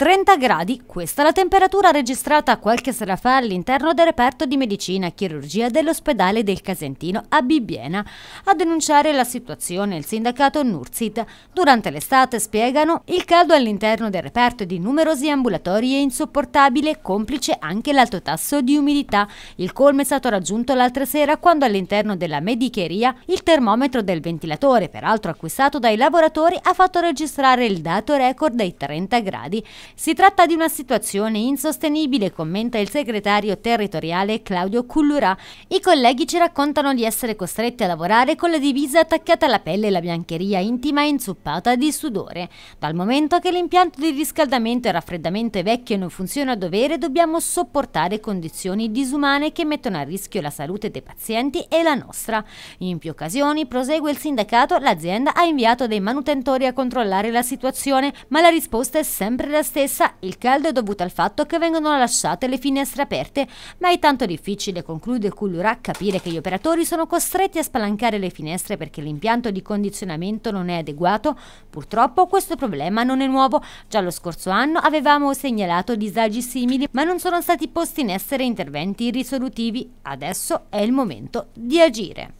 30 gradi, questa è la temperatura registrata qualche sera fa all'interno del reperto di medicina e chirurgia dell'ospedale del Casentino a Bibbiena. A denunciare la situazione il sindacato Nurzit. Durante l'estate, spiegano, il caldo all'interno del reperto di numerosi ambulatori è insopportabile, complice anche l'alto tasso di umidità. Il colmo è stato raggiunto l'altra sera quando all'interno della medicheria il termometro del ventilatore, peraltro acquistato dai lavoratori, ha fatto registrare il dato record dei 30 gradi. Si tratta di una situazione insostenibile, commenta il segretario territoriale Claudio Cullurà. I colleghi ci raccontano di essere costretti a lavorare con la divisa attaccata alla pelle e la biancheria intima inzuppata di sudore. Dal momento che l'impianto di riscaldamento e raffreddamento è vecchio e non funziona a dovere, dobbiamo sopportare condizioni disumane che mettono a rischio la salute dei pazienti e la nostra. In più occasioni, prosegue il sindacato, l'azienda ha inviato dei manutentori a controllare la situazione, ma la risposta è sempre la stessa stessa, il caldo è dovuto al fatto che vengono lasciate le finestre aperte, ma è tanto difficile, conclude Cullura, capire che gli operatori sono costretti a spalancare le finestre perché l'impianto di condizionamento non è adeguato. Purtroppo questo problema non è nuovo, già lo scorso anno avevamo segnalato disagi simili, ma non sono stati posti in essere interventi risolutivi. Adesso è il momento di agire.